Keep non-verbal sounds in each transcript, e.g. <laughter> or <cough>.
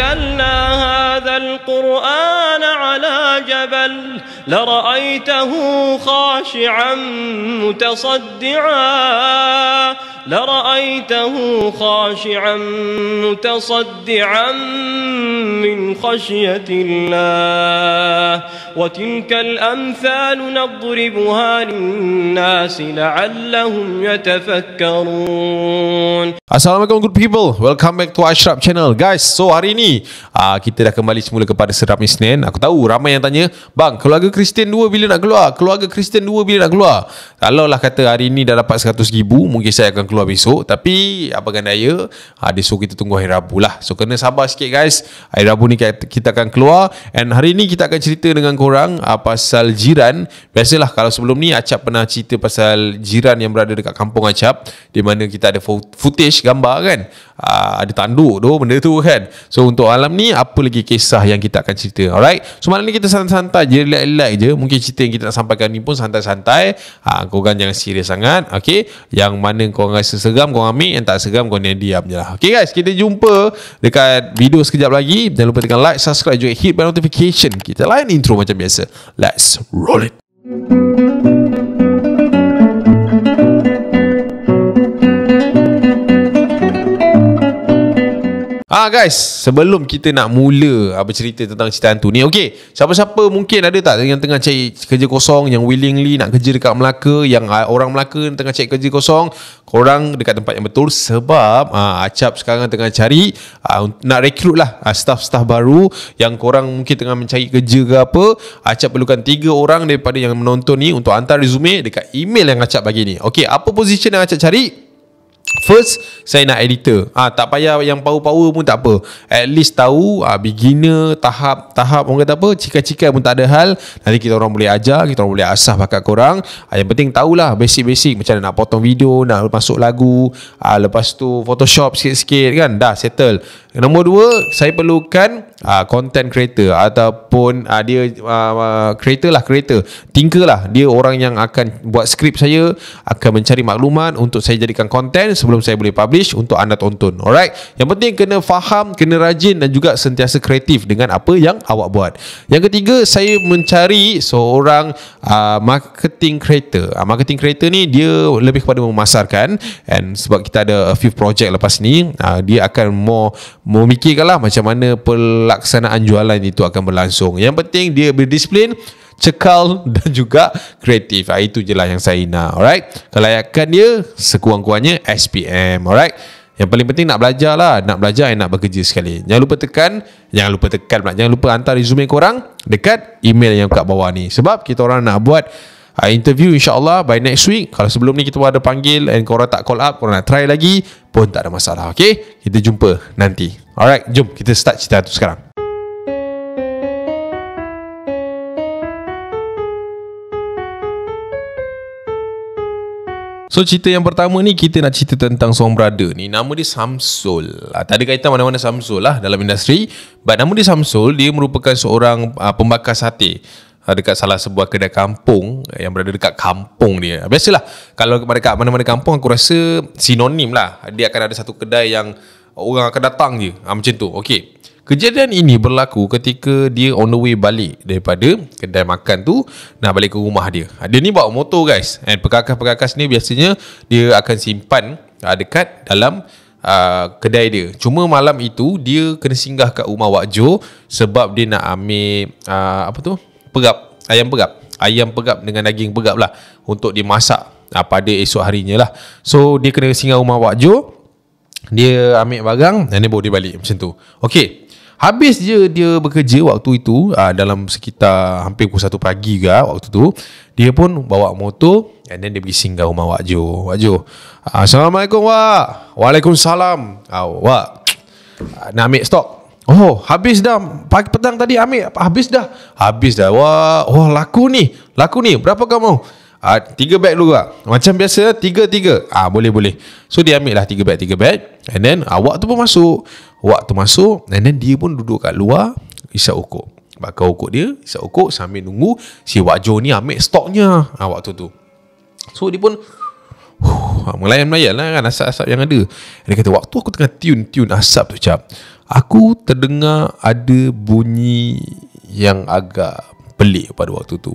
أنزلنا هذا القرآن على جبل لرأيته خاشعا متصدعا لرأيته خاشعا متصدعا من خشية الله وتلك الأمثال نضربها للناس لعلهم يتفكرون Assalamualaikum good people Welcome back to Ashraf channel Guys, so hari ni uh, Kita dah kembali semula kepada Serap Isnin Aku tahu ramai yang tanya Bang, keluarga Kristian 2 bila nak keluar? Keluarga Kristian 2 bila nak keluar? Kalau lah kata hari ni dah dapat 100 ribu Mungkin saya akan keluar besok Tapi apa kan daya ha, Dia suruh kita tunggu hari Rabu lah So kena sabar sikit guys Hari Rabu ni kita akan keluar And hari ni kita akan cerita dengan korang uh, Pasal jiran Biasalah kalau sebelum ni Acap pernah cerita pasal jiran yang berada dekat kampung Acap Di mana kita ada footage gambar kan uh, ada tanduk tu benda tu kan so untuk alam ni apa lagi kisah yang kita akan cerita alright so malam ni kita santai-santai je relax-relax je mungkin cerita yang kita nak sampaikan ni pun santai-santai ha, korang jangan serius sangat ok yang mana korang rasa seram korang ambil yang tak seram korang yang diam je lah ok guys kita jumpa dekat video sekejap lagi jangan lupa tekan like subscribe juga hit by notification kita lain intro macam biasa let's roll it thank you Ah guys, sebelum kita nak mula apa ah, cerita tentang cerita hantu ni. Okey, siapa-siapa mungkin ada tak yang tengah cari kerja kosong yang willingly nak kerja dekat Melaka, yang ah, orang Melaka yang tengah cari kerja kosong, korang dekat tempat yang betul sebab ah Acap sekarang tengah cari ah, nak rekrut lah ah, staff-staff baru yang korang mungkin tengah mencari kerja ke apa. Acap perlukan 3 orang daripada yang menonton ni untuk hantar resume dekat email yang Acap bagi ni. Okey, apa position yang Acap cari? First saya nak editor. Ah ha, tak payah yang power-power pun tak apa. At least tahu ha, beginner tahap-tahap orang kata apa, cikai-cikai pun tak ada hal. Nanti kita orang boleh ajar, kita orang boleh asah bakat korang. Ha, yang penting tahulah basic-basic macam nak potong video, nak masuk lagu, ha, lepas tu Photoshop sikit-sikit kan. Dah settle. Nombor dua Saya perlukan uh, Content creator Ataupun uh, Dia uh, Creator lah Creator Tinker lah Dia orang yang akan Buat skrip saya Akan mencari makluman Untuk saya jadikan content Sebelum saya boleh publish Untuk anda tonton Alright Yang penting kena faham Kena rajin Dan juga sentiasa kreatif Dengan apa yang awak buat Yang ketiga Saya mencari Seorang uh, Marketing creator uh, Marketing creator ni Dia lebih kepada memasarkan And sebab kita ada A few project lepas ni uh, Dia akan more memikirkan lah macam mana pelaksanaan jualan itu akan berlangsung. Yang penting dia berdisiplin, cekal <laughs> dan juga kreatif. Ha, itu je yang saya nak. Alright. Kelayakan dia sekurang-kurangnya SPM. Alright. Yang paling penting nak belajar lah. Nak belajar dan nak bekerja sekali. Jangan lupa tekan. Jangan lupa tekan pula. Jangan lupa hantar resume korang dekat email yang kat bawah ni. Sebab kita orang nak buat uh, interview insyaAllah by next week kalau sebelum ni kita pun ada panggil and korang tak call up korang nak try lagi pun tak ada masalah ok kita jumpa nanti alright jom kita start cerita tu sekarang So cerita yang pertama ni kita nak cerita tentang seorang brother ni Nama dia Samsul ah, Tak ada kaitan mana-mana Samsul lah dalam industri But nama dia Samsul dia merupakan seorang uh, pembakar sate Ha, dekat salah sebuah kedai kampung yang berada dekat kampung dia. Biasalah kalau dekat mana-mana kampung aku rasa sinonim lah. Dia akan ada satu kedai yang orang akan datang je. Ha, macam tu. Okey. Kejadian ini berlaku ketika dia on the way balik daripada kedai makan tu nak balik ke rumah dia. Ha, dia ni bawa motor guys. And perkakas-perkakas ni biasanya dia akan simpan ha, dekat dalam Uh, kedai dia Cuma malam itu Dia kena singgah kat rumah Wak Jo Sebab dia nak ambil uh, Apa tu perap ayam perap ayam perap dengan daging perap lah untuk dimasak ha, pada esok harinya lah so dia kena singgah rumah Wak Jo dia ambil barang dan dia bawa dia balik macam tu okay Habis je dia bekerja waktu itu ah, Dalam sekitar hampir pukul 1 pagi juga ah, waktu tu Dia pun bawa motor And then dia pergi singgah rumah Wak Jo Wak Jo Assalamualaikum Wak Waalaikumsalam Wak Nak ambil stok Oh habis dah Pagi petang tadi ambil Habis dah Habis dah Wah wah laku ni Laku ni Berapa kamu Ah, tiga beg dulu lah. Macam biasa Tiga tiga Ah Boleh boleh So dia ambil lah Tiga beg tiga beg And then awak ah, tu pun masuk awak tu masuk And then dia pun duduk kat luar Isap ukur Bakar ukur dia Isap ukur Sambil nunggu Si Wak Jo ni ambil stoknya Ah waktu tu So dia pun Huh, melayan melayan lah kan asap-asap yang ada. Dia kata waktu aku tengah tune-tune asap tu cap. Aku terdengar ada bunyi yang agak pelik pada waktu tu.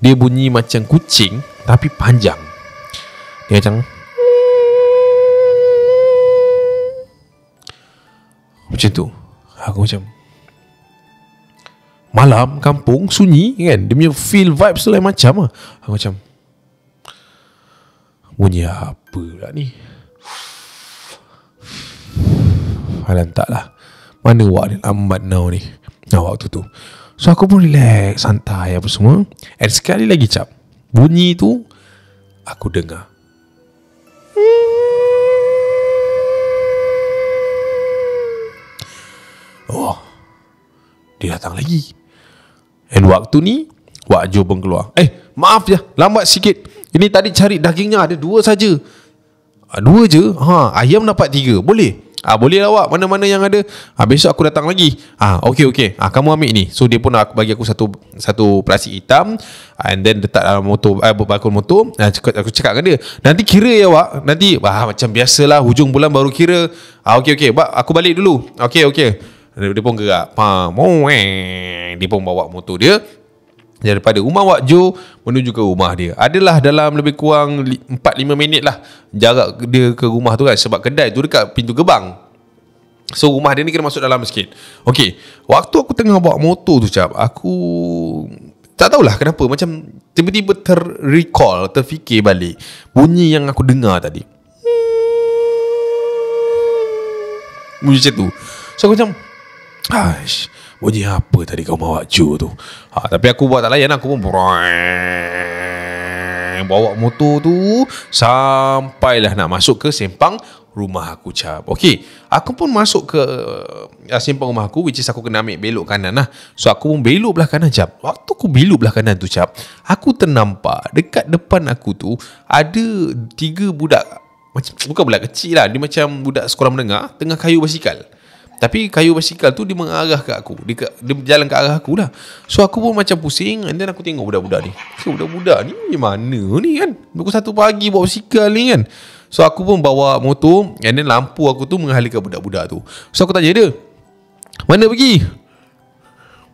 Dia bunyi macam kucing tapi panjang. Dia macam Macam tu Aku macam Malam kampung sunyi kan Dia punya feel vibes tu lain macam lah Aku macam Bunyi apa lah ni Alam tak lah Mana wak ni lambat now ni Nah waktu tu So aku pun relax Santai apa semua And sekali lagi cap Bunyi tu Aku dengar Oh Dia datang lagi And waktu ni Wak Jo pun keluar Eh maaf ya Lambat sikit ini tadi cari dagingnya ada dua saja. Ah, dua je. Ha, ayam dapat tiga. Boleh. Ah ha, boleh lah awak mana-mana yang ada. Ah ha, besok aku datang lagi. Ah ha, okey okey. Ah ha, kamu ambil ni. So dia pun aku bagi aku satu satu plastik hitam and then letak dalam motor eh bakul motor. ha, aku cakap dengan dia, nanti kira ya awak. Nanti wah macam biasalah hujung bulan baru kira. Ah ha, okey okey. Ba, aku balik dulu. Okey okey. Dia, dia pun gerak. Pam. Dia pun bawa motor dia daripada rumah Wak Jo menuju ke rumah dia. Adalah dalam lebih kurang 4-5 minit lah jarak dia ke rumah tu kan. Sebab kedai tu dekat pintu gebang. So rumah dia ni kena masuk dalam sikit. Okey, Waktu aku tengah bawa motor tu cap. Aku tak tahulah kenapa. Macam tiba-tiba ter-recall, terfikir balik. Bunyi yang aku dengar tadi. Hmm. Bunyi macam tu. So aku macam Aish, bunyi apa tadi kau bawa cu tu? Ha, tapi aku buat tak layan lah. aku pun brang, bawa motor tu sampailah nak masuk ke simpang rumah aku cap. Okey, aku pun masuk ke simpang rumah aku which is aku kena belok kanan lah. So aku pun belok belah cap. Waktu aku belok belah tu cap, aku ternampak dekat depan aku tu ada tiga budak macam bukan budak kecil lah, dia macam budak sekolah menengah tengah kayu basikal. Tapi kayu basikal tu dia mengarah ke aku. Dia, dia berjalan ke arah aku lah. So aku pun macam pusing. And then aku tengok budak-budak ni. So budak-budak ni mana ni kan? Pukul satu pagi bawa basikal ni kan? So aku pun bawa motor. And then lampu aku tu menghalikan budak-budak tu. So aku tanya dia. Mana pergi?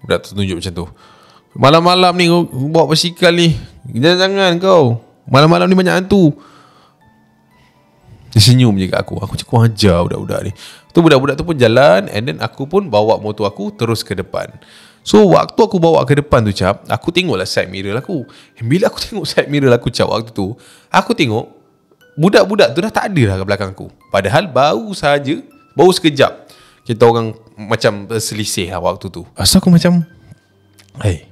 Budak tu tunjuk macam tu. Malam-malam ni bawa basikal ni. Jangan-jangan kau. Malam-malam ni banyak hantu. Dia senyum je kat aku. Aku cakap wajar budak-budak ni. Tu budak-budak tu pun jalan and then aku pun bawa motor aku terus ke depan. So waktu aku bawa ke depan tu cap, aku tengoklah side mirror aku. And bila aku <laughs> tengok side mirror aku cap waktu tu, aku tengok budak-budak tu dah tak ada lah ke belakang aku. Padahal baru saja, baru sekejap kita orang macam selisih lah waktu tu. Asal aku macam hey,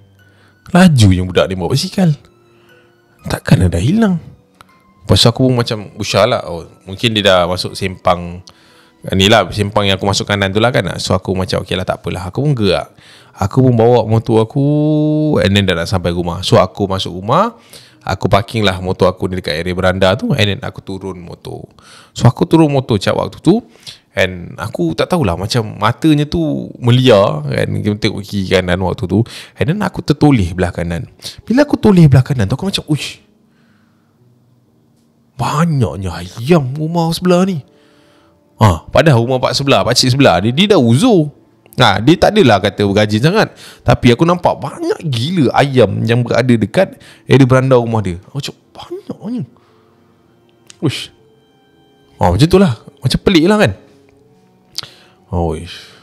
laju yang budak ni bawa basikal. Takkan dah hilang. Pasal aku pun macam usahlah. Oh, mungkin dia dah masuk simpang. Ni lah simpang yang aku masuk kanan tu lah kan So aku macam okey lah tak apalah Aku pun gerak Aku pun bawa motor aku And then dah nak sampai rumah So aku masuk rumah Aku parking lah motor aku ni dekat area beranda tu And then aku turun motor So aku turun motor cap waktu tu And aku tak tahulah macam matanya tu melia kan Kita tengok kiri kanan waktu tu And then aku tertulis belah kanan Bila aku tulis belah kanan tu aku macam Uish Banyaknya ayam rumah sebelah ni Ha, padahal rumah pak sebelah, pak cik sebelah, dia, dia dah uzur. Ha, dia tak adalah kata bergaji sangat. Tapi aku nampak banyak gila ayam yang berada dekat eh, di beranda rumah dia. Macam oh, banyak banyak. Ush, Ha, macam tu lah. Macam pelik lah kan. Oh, ish.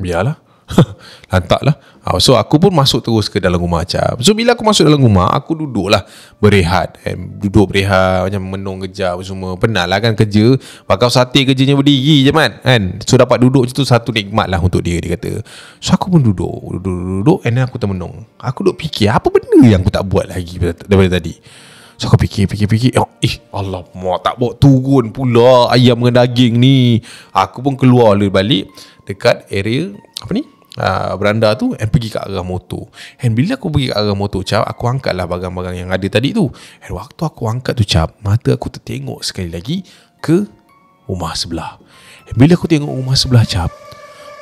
Biarlah. <laughs> Lantak lah ah, So aku pun masuk terus ke dalam rumah Acap So bila aku masuk dalam rumah Aku duduk lah Berehat eh. Duduk berehat Macam menung kejap apa semua Penat lah kan kerja Pakau sate kerjanya berdiri je man kan? So dapat duduk macam tu Satu nikmat lah untuk dia Dia kata So aku pun duduk Duduk duduk, duduk And then aku termenung Aku duduk fikir Apa benda yang aku tak buat lagi Daripada tadi So aku fikir fikir fikir oh, Eh Allah mak tak bawa turun pula Ayam dengan daging ni Aku pun keluar balik Dekat area Apa ni uh, beranda tu and pergi ke arah motor and bila aku pergi ke arah motor cap aku angkat lah barang-barang yang ada tadi tu and waktu aku angkat tu cap mata aku tertengok sekali lagi ke rumah sebelah and bila aku tengok rumah sebelah cap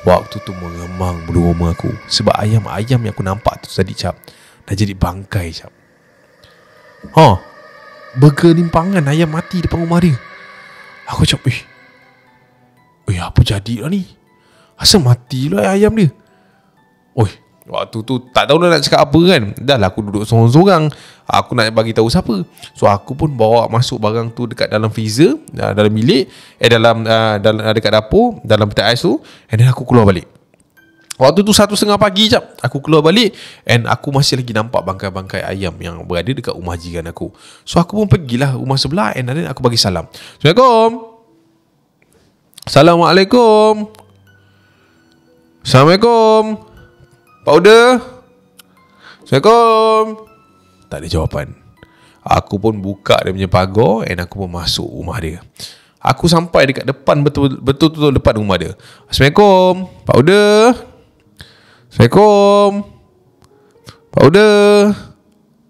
waktu tu mengemang bulu rumah aku sebab ayam-ayam yang aku nampak tu tadi cap dah jadi bangkai cap ha huh, berkelimpangan ayam mati depan rumah dia aku cap eh eh apa jadi jadilah ni Asal mati lah ayam dia Oi, waktu tu tak tahu nak cakap apa kan. Dah lah aku duduk seorang-seorang. Aku nak bagi tahu siapa. So aku pun bawa masuk barang tu dekat dalam freezer, ah, dalam bilik, eh dalam ah, dalam ah, dekat dapur, dalam peti ais tu and then aku keluar balik. Waktu tu satu setengah pagi jap Aku keluar balik And aku masih lagi nampak bangkai-bangkai ayam Yang berada dekat rumah jiran aku So aku pun pergilah rumah sebelah And then aku bagi salam Assalamualaikum Assalamualaikum Assalamualaikum Powder Assalamualaikum Tak ada jawapan Aku pun buka dia punya pagar And aku pun masuk rumah dia Aku sampai dekat depan Betul-betul depan rumah dia Assalamualaikum Powder Assalamualaikum Powder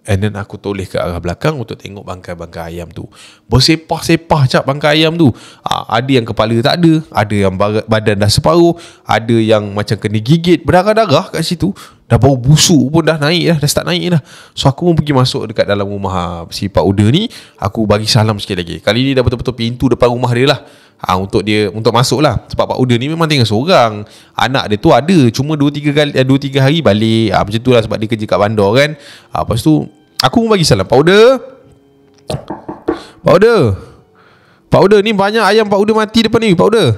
And then aku toleh ke arah belakang Untuk tengok bangkai-bangkai ayam tu Bersepah-sepah cap bangkai ayam tu ha, Ada yang kepala tak ada Ada yang badan dah separuh Ada yang macam kena gigit Berdarah-darah kat situ Dah bau busuk pun dah naik dah Dah start naik dah So aku pun pergi masuk dekat dalam rumah ah, Si Pak Uda ni Aku bagi salam sikit lagi Kali ni dah betul-betul pintu depan rumah dia lah ha, Untuk dia Untuk masuk lah Sebab Pak Uda ni memang tinggal seorang Anak dia tu ada Cuma 2-3 kali 2-3 eh, hari balik ha, Macam tu lah sebab dia kerja kat bandar kan ha, Lepas tu Aku pun bagi salam Powder Powder Powder ni banyak ayam powder mati depan ni Powder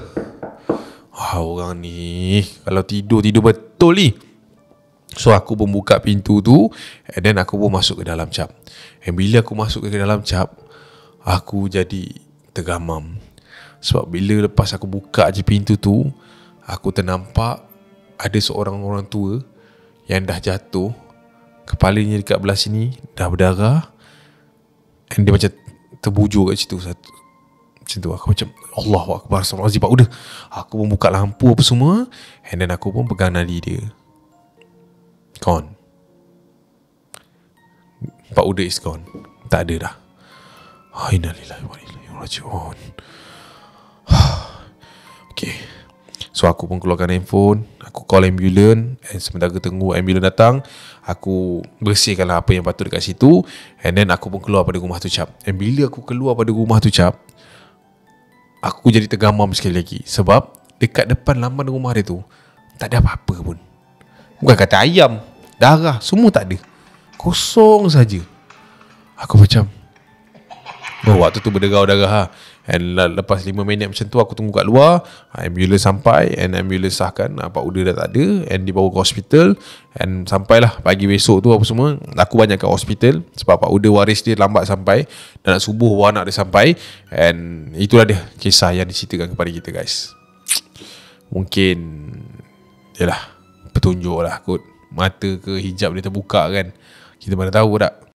Wah orang ni Kalau tidur tidur betul ni So aku pun buka pintu tu And then aku pun masuk ke dalam cap And bila aku masuk ke dalam cap Aku jadi tergamam Sebab bila lepas aku buka je pintu tu Aku ternampak Ada seorang orang tua Yang dah jatuh Kepalanya dekat belah sini Dah berdarah And dia macam Terbujur kat situ satu. Macam tu aku macam Allah Akbar Astagfirullahaladzim Udah Aku pun buka lampu apa semua And then aku pun pegang nadi dia Gone Pak Uda is gone Tak ada dah Ainalillahi wa inna <sighs> Okay So aku pun keluarkan handphone Aku call ambulance And sementara tunggu ambulance datang Aku bersihkanlah apa yang patut dekat situ And then aku pun keluar pada rumah tu cap And bila aku keluar pada rumah tu cap Aku jadi tergamam sekali lagi Sebab dekat depan laman rumah dia tu Tak ada apa-apa pun Bukan kata ayam Darah Semua tak ada Kosong saja. Aku macam Oh waktu tu berdegau darah ha. And lepas 5 minit macam tu Aku tunggu kat luar ah, Ambulance sampai And ambulance sahkan ah, Pak Uda dah tak ada And dibawa ke hospital And sampailah Pagi besok tu apa semua Aku banyak kat hospital Sebab Pak Uda waris dia lambat sampai Dan nak subuh anak dia sampai And itulah dia Kisah yang diceritakan kepada kita guys Mungkin Yalah Petunjuk lah kot Mata ke hijab dia terbuka kan Kita mana tahu tak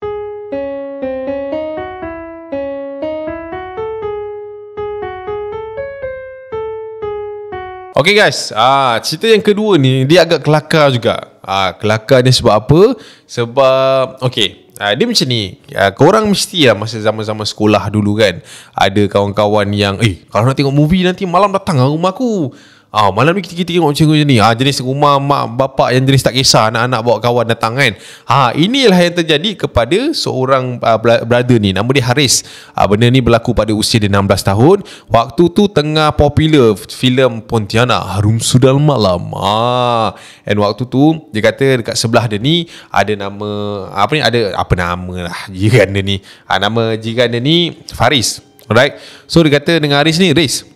Okay guys, ah cerita yang kedua ni dia agak kelakar juga. Ah kelakar ni sebab apa? Sebab okay, ah, dia macam ni. Ah, korang mesti lah masa zaman-zaman sekolah dulu kan. Ada kawan-kawan yang eh kalau nak tengok movie nanti malam datang ke lah rumah aku. Ah, malam ni kita, kita tengok macam ni. Ah, jenis rumah mak bapak yang jenis tak kisah anak-anak bawa kawan datang kan. Ha, ah, inilah yang terjadi kepada seorang ah, brother ni nama dia Haris. Ah, benda ni berlaku pada usia dia 16 tahun. Waktu tu tengah popular filem Pontianak Harum Sudal Malam. Ah, and waktu tu dia kata dekat sebelah dia ni ada nama apa ni ada apa nama lah jiran dia ni. Ah, nama jiran dia ni Faris. Alright. So dia kata dengan Haris ni, Haris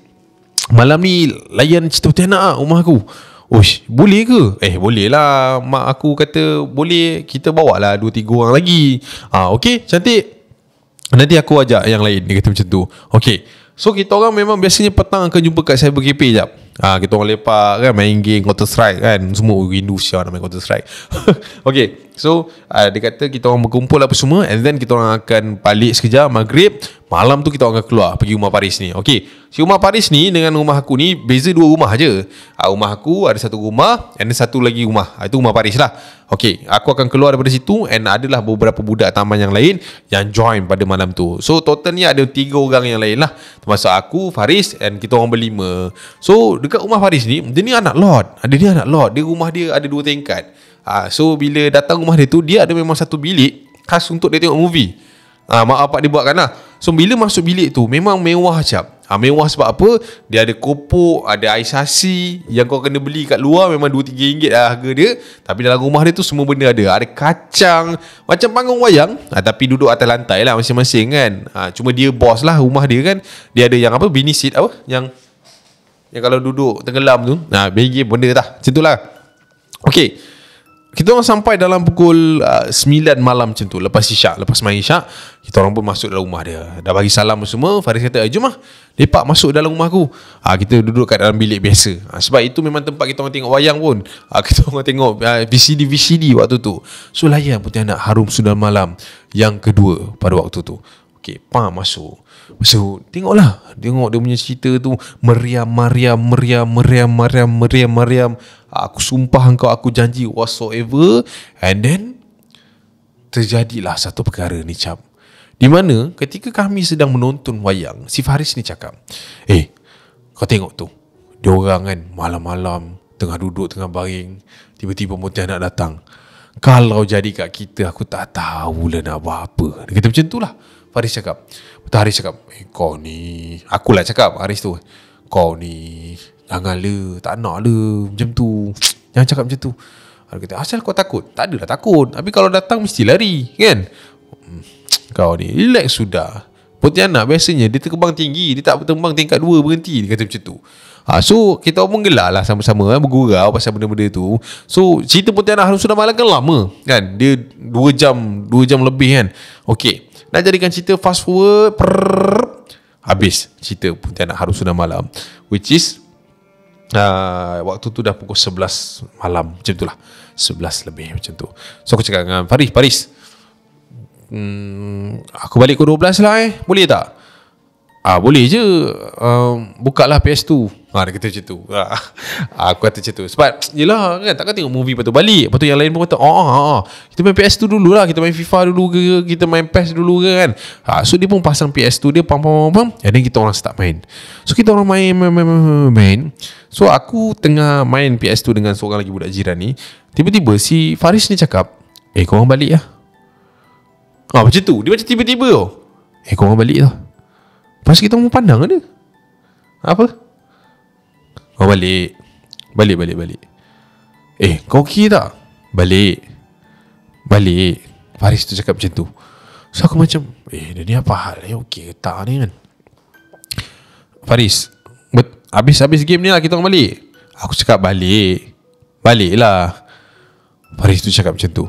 Malam ni layan cerita hutiana lah rumah aku Ush, boleh ke? Eh, boleh lah Mak aku kata boleh Kita bawa lah 2-3 orang lagi Ah, ha, Okay, cantik Nanti aku ajak yang lain Dia kata macam tu Okay So kita orang memang biasanya petang akan jumpa kat Cyber Cafe jap. Ah ha, kita orang lepak kan main game Counter Strike kan. Semua rindu siapa nak main Counter Strike. <laughs> okay So uh, dia kata kita orang berkumpul apa semua and then kita orang akan balik sekejap maghrib Malam tu kita akan keluar pergi rumah Paris ni. Okey. Si rumah Paris ni dengan rumah aku ni beza dua rumah aje. Ah rumah aku ada satu rumah and satu lagi rumah. Ah, itu rumah Paris lah. Okey, aku akan keluar daripada situ and adalah beberapa budak taman yang lain yang join pada malam tu. So total ni ada tiga orang yang lain lah. Termasuk aku, Faris and kita orang berlima. So dekat rumah Faris ni, dia ni anak lot. Ada ah, dia anak lot Dia rumah dia ada dua tingkat. Ah so bila datang rumah dia tu, dia ada memang satu bilik khas untuk dia tengok movie ha, ah, Mak bapak dia buatkan lah So bila masuk bilik tu Memang mewah macam ha, ah, Mewah sebab apa Dia ada kopok Ada ais hasi Yang kau kena beli kat luar Memang RM2-3 lah harga dia Tapi dalam rumah dia tu Semua benda ada Ada kacang Macam panggung wayang ha, Tapi duduk atas lantai lah Masing-masing kan ha, Cuma dia bos lah rumah dia kan Dia ada yang apa Bini seat apa Yang Yang kalau duduk tenggelam tu Nah, ha, Bagi benda tah Macam tu lah Okay kita orang sampai dalam pukul uh, 9 malam macam tu lepas isyak lepas main isyak kita orang pun masuk dalam rumah dia dah bagi salam semua Faris kata eh, jom lah lepak masuk dalam rumah aku uh, kita duduk kat dalam bilik biasa uh, sebab itu memang tempat kita orang tengok wayang pun uh, <laughs> kita orang tengok VCD-VCD uh, waktu tu so layan putih anak harum sudah malam yang kedua pada waktu tu Okay, pa masuk So tengoklah Tengok dia punya cerita tu Meriam, meriam, Meriam, Meriam, meriam, Meriam, meriam. Aku sumpah engkau, aku janji whatsoever And then Terjadilah satu perkara ni cap Di mana ketika kami sedang menonton wayang Si Faris ni cakap Eh, kau tengok tu Dia orang kan malam-malam Tengah duduk, tengah baring Tiba-tiba mutiara nak datang Kalau jadi kat kita, aku tak tahu nak buat apa Dia kata macam tu lah Faris cakap Lepas tu Haris cakap eh, Kau ni Akulah cakap Haris tu Kau ni Jangan le Tak nak le Macam tu <tsk> Jangan cakap macam tu Haris kata Asal kau takut Tak adalah takut Tapi kalau datang mesti lari Kan hmm, <tsk> Kau ni Relax sudah Putih anak biasanya Dia terkembang tinggi Dia tak terkembang tingkat dua Berhenti Dia kata macam tu ha, So kita pun gelar lah Sama-sama eh, Bergurau pasal benda-benda tu So cerita putih Harus sudah malam kan lama Kan Dia dua jam dua jam lebih kan Okay nak jadikan cerita fast forward prrr, Habis cerita Pontianak harus sudah malam Which is uh, Waktu tu dah pukul 11 malam Macam itulah 11 lebih macam tu So aku cakap dengan Faris Faris hmm, Aku balik ke 12 lah eh Boleh tak? Ah Boleh je uh, Buka lah PS2 Ha, dia kata macam tu ha, Aku kata macam tu Sebab Yelah kan Takkan tengok movie Lepas tu balik Lepas tu yang lain pun kata oh, ha, ha. Kita main PS2 dulu lah Kita main FIFA dulu ke Kita main PES dulu ke kan ha, So dia pun pasang PS2 Dia pam pam pam And then kita orang start main So kita orang main main, main, main, main, So aku tengah main PS2 Dengan seorang lagi budak jiran ni Tiba-tiba si Faris ni cakap Eh korang balik lah ha, Macam tu Dia macam tiba-tiba oh. Eh korang balik lah Lepas kita orang pandang ke dia Apa Oh balik Balik balik balik Eh kau okey tak? Balik Balik Faris tu cakap macam tu So aku macam Eh dia ni apa hal Eh okey ke tak ni kan Faris Habis-habis game ni lah kita balik Aku cakap balik Balik lah Faris tu cakap macam tu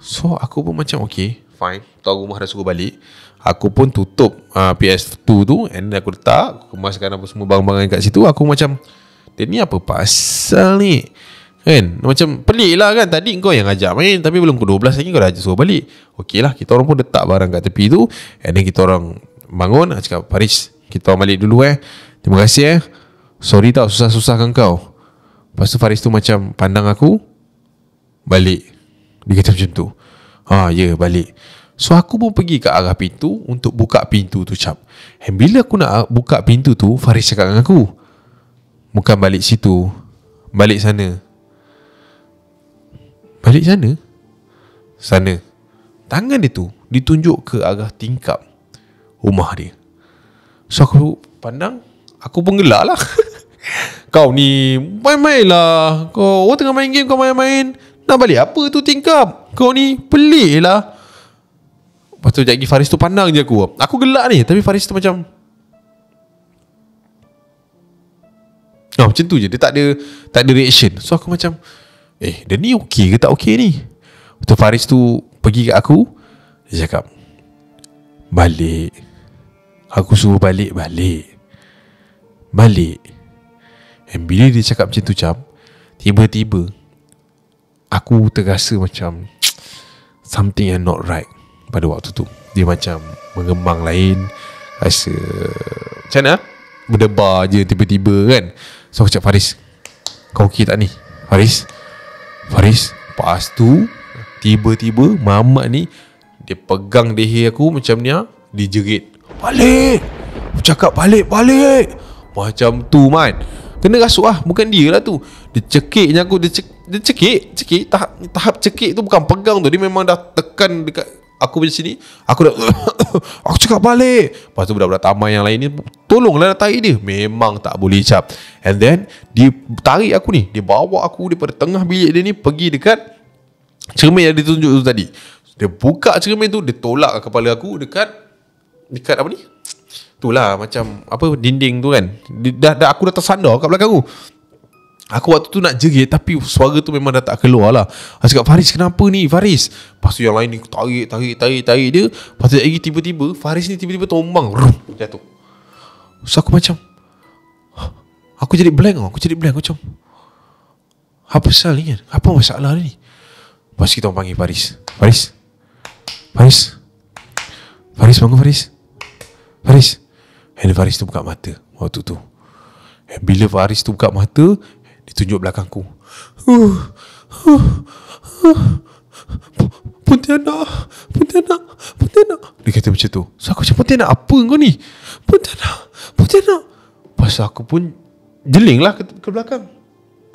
So aku pun macam okay Fine Tahu rumah dah suruh balik Aku pun tutup uh, ah, PS2 tu And aku letak Aku kemaskan apa semua Barang-barang kat situ Aku macam dia ni apa pasal ni Kan Macam pelik lah kan Tadi kau yang ajak main Tapi belum ke 12 lagi Kau dah ajak suruh balik Okey lah Kita orang pun letak barang kat tepi tu And then kita orang Bangun Cakap Paris Kita orang balik dulu eh Terima kasih eh Sorry tau Susah-susahkan kau Lepas tu Faris tu macam Pandang aku Balik Dia kata macam tu Ha ya yeah, balik So aku pun pergi ke arah pintu Untuk buka pintu tu cap And bila aku nak buka pintu tu Faris cakap dengan aku Bukan balik situ Balik sana Balik sana? Sana Tangan dia tu Ditunjuk ke arah tingkap Rumah dia So aku pandang Aku pun gelak lah <laughs> Kau ni Main-main lah Kau orang tengah main game Kau main-main Nak balik apa tu tingkap Kau ni pelik lah Lepas tu Jagi Faris tu pandang je aku Aku gelak ni Tapi Faris tu macam Nah, macam tu je Dia tak ada Tak ada reaction So aku macam Eh dia ni okey ke tak okey ni Tu Faris tu Pergi kat aku Dia cakap Balik Aku suruh balik Balik Balik And bila dia cakap macam tu cam Tiba-tiba Aku terasa macam Something yang not right Pada waktu tu Dia macam Mengembang lain Rasa Macam mana ah? Berdebar je tiba-tiba kan So aku cakap Faris Kau okey tak ni Faris Faris Lepas tu Tiba-tiba Mamat ni Dia pegang dehi aku Macam ni ah, Dia jerit Balik Aku cakap balik Balik Macam tu man Kena rasuk lah Bukan dia lah tu Dia cekiknya aku Dia, cek, dia cekik Cekik tahap, tahap cekik tu bukan pegang tu Dia memang dah tekan Dekat Aku punya sini Aku dah <coughs> Aku cakap balik Lepas tu budak-budak tamai yang lain ni Tolonglah nak tarik dia Memang tak boleh cap And then Dia tarik aku ni Dia bawa aku daripada tengah bilik dia ni Pergi dekat Cermin yang ditunjuk tu tadi Dia buka cermin tu Dia tolak kepala aku dekat Dekat apa ni Itulah macam Apa dinding tu kan dia, dah, dah, Aku dah tersandar kat belakang aku Aku waktu tu nak jerit Tapi suara tu memang dah tak keluar lah Aku cakap Faris kenapa ni Faris Lepas tu yang lain ni tarik tarik tarik tarik dia Lepas tu lagi tiba-tiba Faris ni tiba-tiba tombang Rum, Jatuh So aku macam Aku jadi blank Aku jadi blank macam Apa salah ni kan Apa masalah ni Lepas kita panggil Faris Faris Faris Faris bangun Faris Faris And Faris tu buka mata Waktu tu bila Faris tu buka mata dia tunjuk belakangku Pontianak Pontianak Pontianak Dia kata macam tu So aku macam Pontianak apa kau ni Pontianak Pontianak Lepas aku pun Jeling lah ke, ke belakang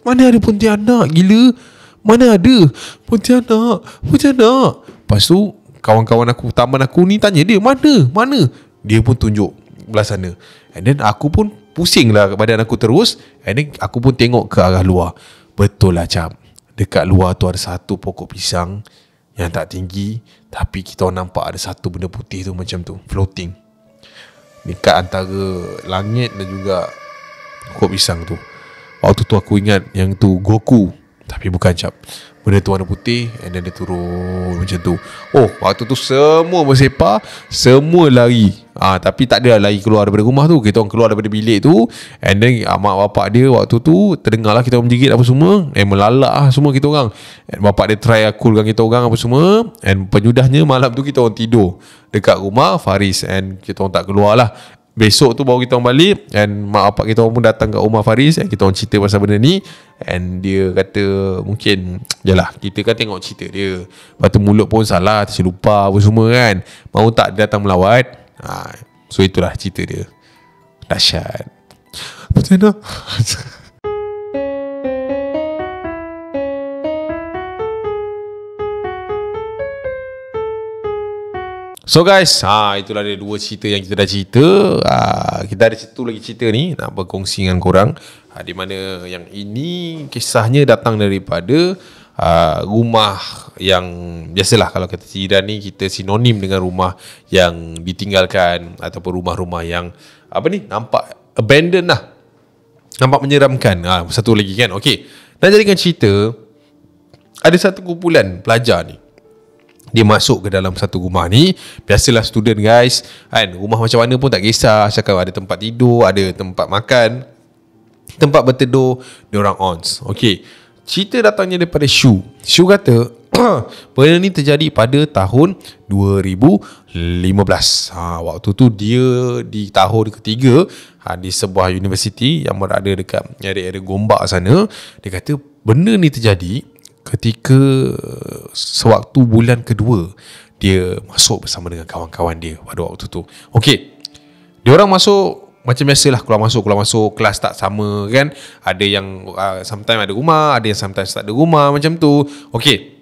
Mana ada Pontianak gila Mana ada Pontianak Pontianak Lepas tu Kawan-kawan aku Taman aku ni tanya dia Mana Mana Dia pun tunjuk Belah sana And then aku pun pusing lah badan aku terus And then aku pun tengok ke arah luar Betul lah cap Dekat luar tu ada satu pokok pisang Yang tak tinggi Tapi kita nampak ada satu benda putih tu macam tu Floating Dekat antara langit dan juga pokok pisang tu Waktu tu aku ingat yang tu Goku Tapi bukan cap Benda tu warna putih And then dia turun Macam tu Oh waktu tu semua bersepa Semua lari ha, Tapi tak ada lari keluar daripada rumah tu Kita orang keluar daripada bilik tu And then ha, mak bapak dia waktu tu Terdengar lah kita menjerit apa semua And melalak lah semua kita orang And bapak dia try akulkan kita orang apa semua And penyudahnya malam tu kita orang tidur Dekat rumah Faris And kita orang tak keluar lah Besok tu bawa kita orang balik And mak bapak kita orang pun datang kat rumah Faris And kita orang cerita pasal benda ni And dia kata mungkin <tsk> Yalah kita kan tengok cerita dia Lepas tu mulut pun salah Terselupa apa semua kan Mau tak dia datang melawat ha, So itulah cerita dia Dahsyat Betul <laughs> tak? So guys, ha, itulah ada dua cerita yang kita dah cerita. Ha, kita ada satu lagi cerita ni nak berkongsi dengan korang. Ha, di mana yang ini kisahnya datang daripada Uh, rumah yang biasalah kalau kata cerita ni kita sinonim dengan rumah yang ditinggalkan ataupun rumah-rumah yang apa ni nampak abandoned lah nampak menyeramkan ha, satu lagi kan okey dan jadikan cerita ada satu kumpulan pelajar ni dia masuk ke dalam satu rumah ni biasalah student guys kan rumah macam mana pun tak kisah asalkan ada tempat tidur ada tempat makan tempat berteduh dia orang ons okey cerita datangnya daripada Shu Shu kata <clears throat> benda ni terjadi pada tahun 2015 ha, waktu tu dia di tahun ketiga ha, di sebuah universiti yang berada dekat area-area Gombak sana dia kata benda ni terjadi ketika sewaktu bulan kedua dia masuk bersama dengan kawan-kawan dia pada waktu tu. Okey. Dia orang masuk macam biasalah keluar masuk keluar masuk kelas tak sama kan. Ada yang uh, ah, sometimes ada rumah, ada yang sometimes tak ada rumah macam tu. Okey.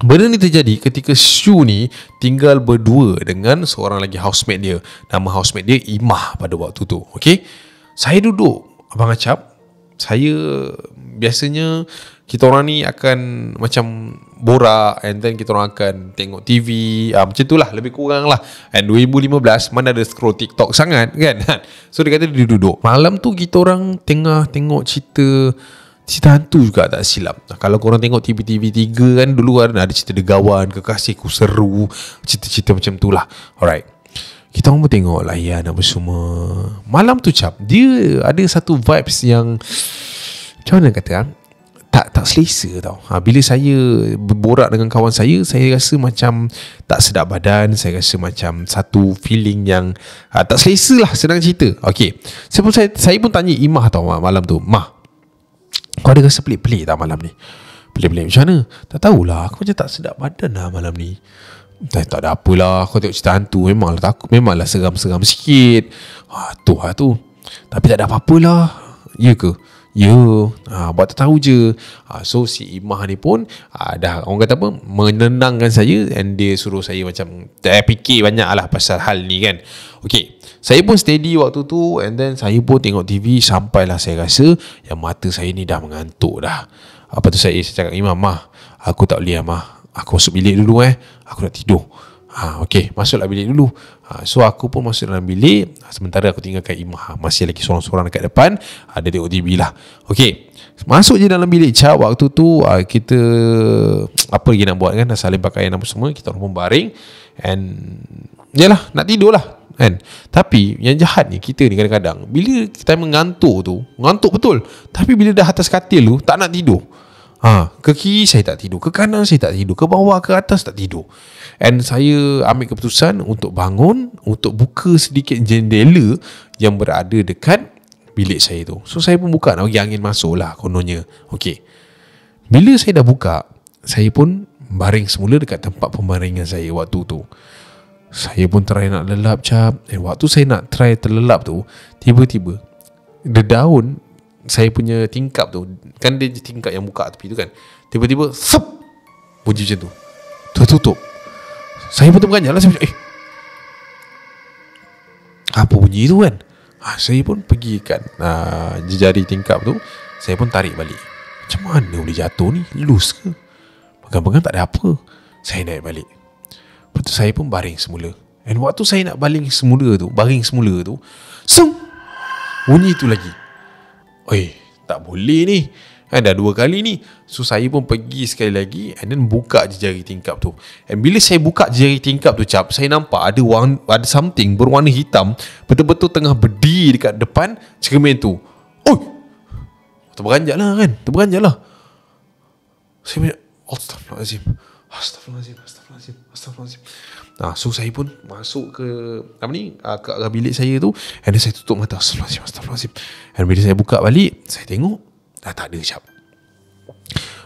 Benda ni terjadi ketika Shu ni tinggal berdua dengan seorang lagi housemate dia. Nama housemate dia Imah pada waktu tu. Okey. Saya duduk abang acap. Saya biasanya kita orang ni akan macam borak and then kita orang akan tengok TV ah, macam tu lah lebih kurang lah and 2015 mana ada scroll TikTok sangat kan <laughs> so dia kata dia duduk malam tu kita orang tengah tengok cerita cerita hantu juga tak silap nah, kalau korang tengok TV-TV 3 kan dulu kan ada cerita degawan ku seru cerita-cerita macam tu lah alright kita orang pun tengok ya, nama semua malam tu cap dia ada satu vibes yang macam mana kata kan tak tak selesa tau. Ha, bila saya berborak dengan kawan saya, saya rasa macam tak sedap badan, saya rasa macam satu feeling yang ha, tak selesa lah senang cerita. Okey. Saya pun saya, saya pun tanya Imah tau malam tu. Mah. Kau ada rasa pelik-pelik tak malam ni? Pelik-pelik macam mana? Tak tahulah, aku macam tak sedap badan lah malam ni. Tak, tak ada apalah, Kau tengok cerita hantu memanglah takut, memanglah seram-seram sikit. Ha, tu lah tu. Tapi tak ada apa-apalah. Ya ke? Ya yeah. ha, Buat tak tahu je ha, So si Imah ni pun ha, Dah orang kata apa Menenangkan saya And dia suruh saya macam Saya fikir banyak lah Pasal hal ni kan Okay Saya pun steady waktu tu And then saya pun tengok TV Sampailah saya rasa Yang mata saya ni dah mengantuk dah Apa tu saya Saya cakap Imah Mah Aku tak boleh Mah Aku masuk bilik dulu eh Aku nak tidur Ha, okay, masuklah bilik dulu Ah, so aku pun masuk dalam bilik ah, Sementara aku tinggalkan imah ah, Masih lagi seorang-seorang dekat depan Ada tengok TV lah Okay Masuk je dalam bilik Cak Waktu tu kita Apa lagi nak buat kan Saling pakaian apa semua Kita orang pun baring And Yalah nak tidur lah kan? Tapi yang jahat ni kita ni kadang-kadang Bila kita mengantuk tu Mengantuk betul Tapi bila dah atas katil tu Tak nak tidur Ha, ke kiri saya tak tidur Ke kanan saya tak tidur Ke bawah ke atas tak tidur And saya ambil keputusan untuk bangun Untuk buka sedikit jendela Yang berada dekat bilik saya tu So saya pun buka nak bagi angin masuk lah kononnya Okay Bila saya dah buka Saya pun baring semula dekat tempat pembaringan saya waktu tu Saya pun try nak lelap cap And waktu saya nak try terlelap tu Tiba-tiba The down Saya punya tingkap tu Kan dia tingkap yang buka tepi tu kan Tiba-tiba sup, Bunyi macam tu tutup. Saya pun terbuka jalan Saya eh Apa bunyi tu kan ha, Saya pun pergi kan uh, Jejari tingkap tu Saya pun tarik balik Macam mana boleh jatuh ni lus ke Pegang-pegang tak ada apa Saya naik balik Lepas tu saya pun baring semula And waktu saya nak baling semula tu Baring semula tu Sung Bunyi tu lagi Oi, tak boleh ni Ha, dah dua kali ni. So saya pun pergi sekali lagi and then buka je jari tingkap tu. And bila saya buka jari tingkap tu cap, saya nampak ada warna, ada something berwarna hitam betul-betul tengah berdiri dekat depan cermin tu. Oi. Terberanjak lah kan Terberanjak lah Saya punya Astaghfirullahaladzim Astaghfirullahaladzim Astaghfirullahaladzim Astaghfirullahaladzim Nah, so saya pun masuk ke apa ni ah, ke, ke bilik saya tu and then saya tutup mata astagfirullahalazim astagfirullahalazim and bila saya buka balik saya tengok Dah tak ada Syap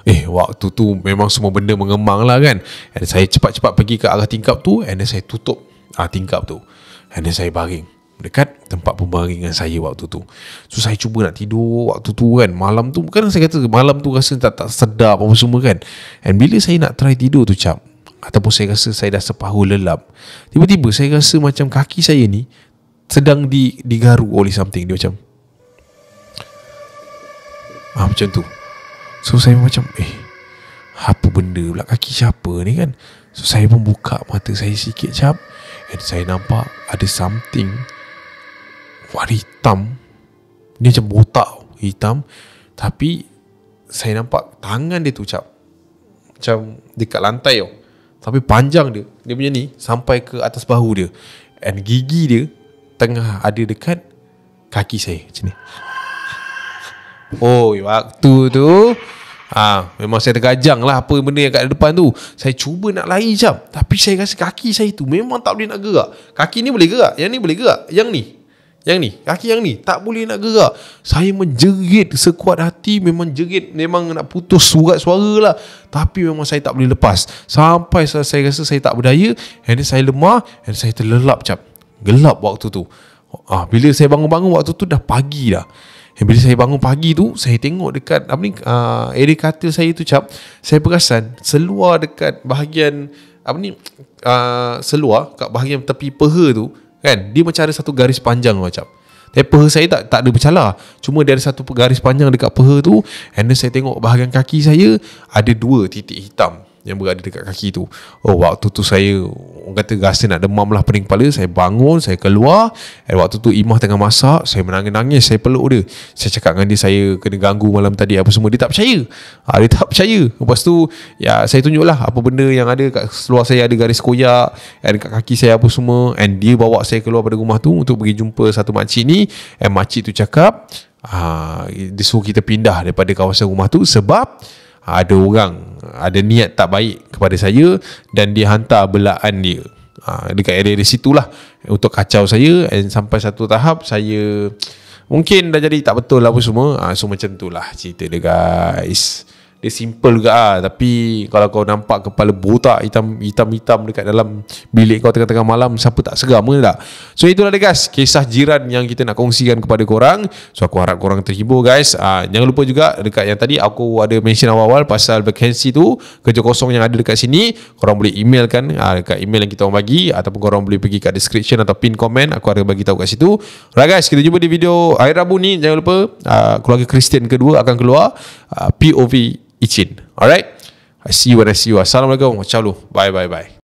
Eh waktu tu memang semua benda mengemang lah kan And saya cepat-cepat pergi ke arah tingkap tu And then saya tutup ah, tingkap tu And then saya baring Dekat tempat pembaringan saya waktu tu So saya cuba nak tidur waktu tu kan Malam tu kan saya kata malam tu rasa tak, tak sedap apa semua kan And bila saya nak try tidur tu cap Ataupun saya rasa saya dah sepahu lelap Tiba-tiba saya rasa macam kaki saya ni Sedang di, digaru oleh something Dia macam ha, Macam tu So saya macam Eh Apa benda pula kaki siapa ni kan So saya pun buka mata saya sikit cap And saya nampak Ada something Warna hitam Dia macam botak Hitam Tapi Saya nampak Tangan dia tu cap Macam Dekat lantai tau Tapi panjang dia Dia punya ni Sampai ke atas bahu dia And gigi dia Tengah ada dekat Kaki saya Macam ni Oh ya, waktu tu Ah, ha, memang saya tergajang lah apa benda yang kat depan tu. Saya cuba nak lari jap, tapi saya rasa kaki saya tu memang tak boleh nak gerak. Kaki ni boleh gerak, yang ni boleh gerak, yang ni. Yang ni, kaki yang ni tak boleh nak gerak. Saya menjerit sekuat hati, memang jerit, memang nak putus surat suara lah. Tapi memang saya tak boleh lepas. Sampai saya, saya rasa saya tak berdaya, and then saya lemah, and saya terlelap jap. Gelap waktu tu. Ah, ha, bila saya bangun-bangun waktu tu dah pagi dah. Yang bila saya bangun pagi tu Saya tengok dekat apa ni, uh, Area katil saya tu cap Saya perasan Seluar dekat bahagian Apa ni uh, Seluar Kat bahagian tepi peha tu Kan Dia macam ada satu garis panjang macam Tapi peha saya tak, tak ada bercalar Cuma dia ada satu garis panjang dekat peha tu And then saya tengok bahagian kaki saya Ada dua titik hitam yang berada dekat kaki tu oh waktu tu saya orang kata rasa nak demam lah pening kepala saya bangun saya keluar dan waktu tu imah tengah masak saya menangis-nangis saya peluk dia saya cakap dengan dia saya kena ganggu malam tadi apa semua dia tak percaya ha, dia tak percaya lepas tu ya saya tunjuk lah apa benda yang ada kat seluar saya ada garis koyak dan kat kaki saya apa semua and dia bawa saya keluar pada rumah tu untuk pergi jumpa satu makcik ni and makcik tu cakap Ha, dia suruh kita pindah daripada kawasan rumah tu sebab ada orang ada niat tak baik kepada saya dan dia hantar belaan dia ha, dekat area di situ lah untuk kacau saya and sampai satu tahap saya mungkin dah jadi tak betul lah apa semua ha, so macam tu lah cerita dia guys dia simple juga lah. Tapi kalau kau nampak kepala botak hitam-hitam dekat dalam bilik kau tengah-tengah malam, siapa tak seram ke tak? So itulah dia guys, kisah jiran yang kita nak kongsikan kepada korang. So aku harap korang terhibur guys. Uh, jangan lupa juga dekat yang tadi aku ada mention awal-awal pasal vacancy tu, kerja kosong yang ada dekat sini. Korang boleh email kan uh, ah, dekat email yang kita orang bagi ataupun korang boleh pergi kat description atau pin komen. Aku ada bagi tahu kat situ. Alright guys, kita jumpa di video hari Rabu ni. Jangan lupa uh, keluarga Christian kedua akan keluar. Uh, POV Ichin. Alright. I see you when I see you. Assalamualaikum. Ciao. Bye bye bye.